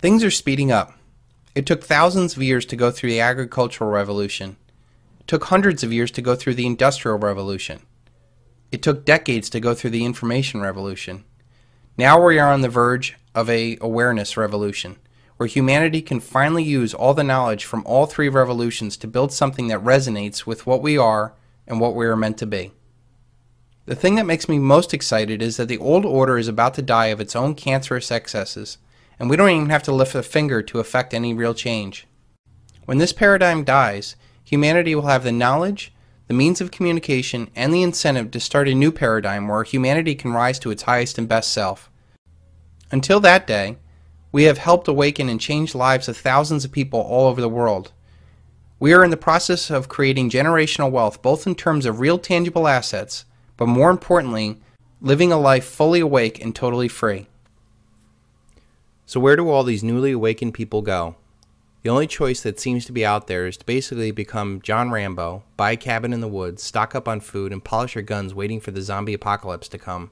Things are speeding up. It took thousands of years to go through the agricultural revolution. It took hundreds of years to go through the industrial revolution. It took decades to go through the information revolution. Now we are on the verge of a awareness revolution, where humanity can finally use all the knowledge from all three revolutions to build something that resonates with what we are and what we are meant to be. The thing that makes me most excited is that the old order is about to die of its own cancerous excesses and we don't even have to lift a finger to affect any real change. When this paradigm dies, humanity will have the knowledge, the means of communication, and the incentive to start a new paradigm where humanity can rise to its highest and best self. Until that day, we have helped awaken and change lives of thousands of people all over the world. We are in the process of creating generational wealth both in terms of real tangible assets, but more importantly, living a life fully awake and totally free. So, where do all these newly awakened people go? The only choice that seems to be out there is to basically become John Rambo, buy a cabin in the woods, stock up on food, and polish your guns waiting for the zombie apocalypse to come.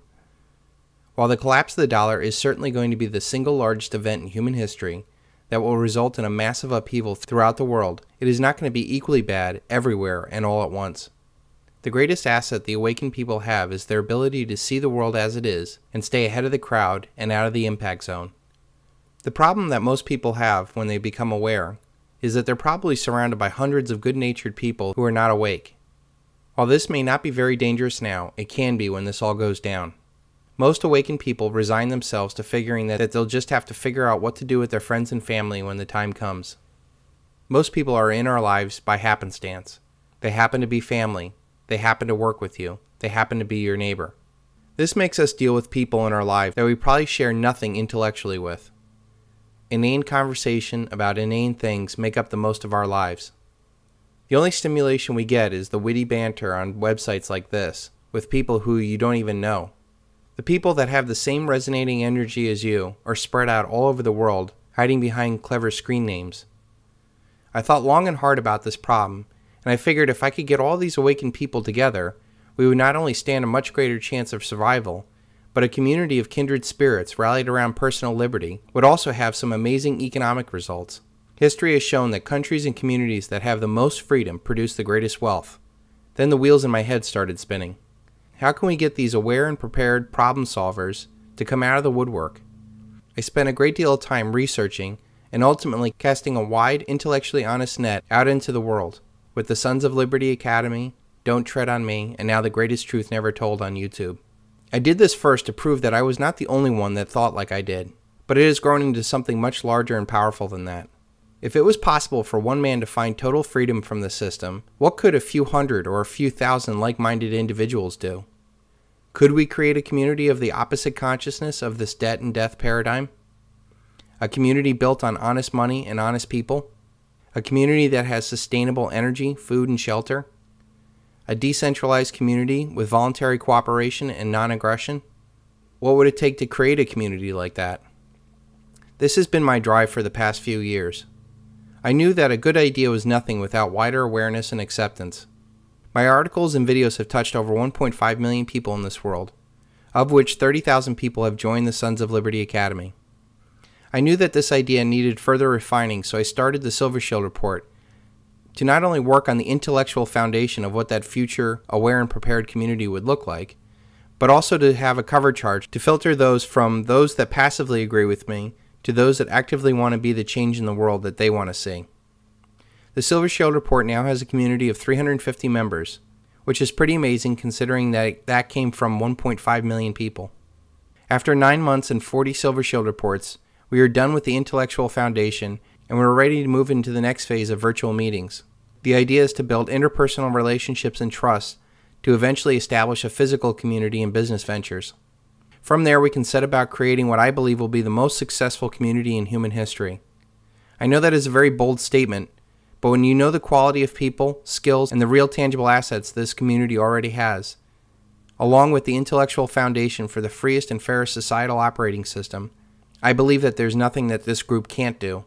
While the collapse of the dollar is certainly going to be the single largest event in human history that will result in a massive upheaval throughout the world, it is not going to be equally bad everywhere and all at once. The greatest asset the awakened people have is their ability to see the world as it is and stay ahead of the crowd and out of the impact zone. The problem that most people have when they become aware is that they're probably surrounded by hundreds of good natured people who are not awake. While this may not be very dangerous now, it can be when this all goes down. Most awakened people resign themselves to figuring that, that they'll just have to figure out what to do with their friends and family when the time comes. Most people are in our lives by happenstance. They happen to be family. They happen to work with you. They happen to be your neighbor. This makes us deal with people in our lives that we probably share nothing intellectually with inane conversation about inane things make up the most of our lives. The only stimulation we get is the witty banter on websites like this, with people who you don't even know. The people that have the same resonating energy as you are spread out all over the world, hiding behind clever screen names. I thought long and hard about this problem, and I figured if I could get all these awakened people together, we would not only stand a much greater chance of survival, but a community of kindred spirits rallied around personal liberty would also have some amazing economic results. History has shown that countries and communities that have the most freedom produce the greatest wealth. Then the wheels in my head started spinning. How can we get these aware and prepared problem solvers to come out of the woodwork? I spent a great deal of time researching and ultimately casting a wide, intellectually honest net out into the world with the Sons of Liberty Academy, Don't Tread on Me, and now The Greatest Truth Never Told on YouTube. I did this first to prove that I was not the only one that thought like I did, but it has grown into something much larger and powerful than that. If it was possible for one man to find total freedom from the system, what could a few hundred or a few thousand like minded individuals do? Could we create a community of the opposite consciousness of this debt and death paradigm? A community built on honest money and honest people? A community that has sustainable energy, food, and shelter? A decentralized community with voluntary cooperation and non aggression? What would it take to create a community like that? This has been my drive for the past few years. I knew that a good idea was nothing without wider awareness and acceptance. My articles and videos have touched over 1.5 million people in this world, of which 30,000 people have joined the Sons of Liberty Academy. I knew that this idea needed further refining, so I started the Silver Shield Report to not only work on the intellectual foundation of what that future aware and prepared community would look like, but also to have a cover charge to filter those from those that passively agree with me to those that actively want to be the change in the world that they want to see. The Silver Shield Report now has a community of 350 members, which is pretty amazing considering that that came from 1.5 million people. After nine months and 40 Silver Shield reports, we are done with the intellectual foundation and we're ready to move into the next phase of virtual meetings. The idea is to build interpersonal relationships and trust to eventually establish a physical community and business ventures. From there, we can set about creating what I believe will be the most successful community in human history. I know that is a very bold statement, but when you know the quality of people, skills, and the real tangible assets this community already has, along with the intellectual foundation for the freest and fairest societal operating system, I believe that there's nothing that this group can't do.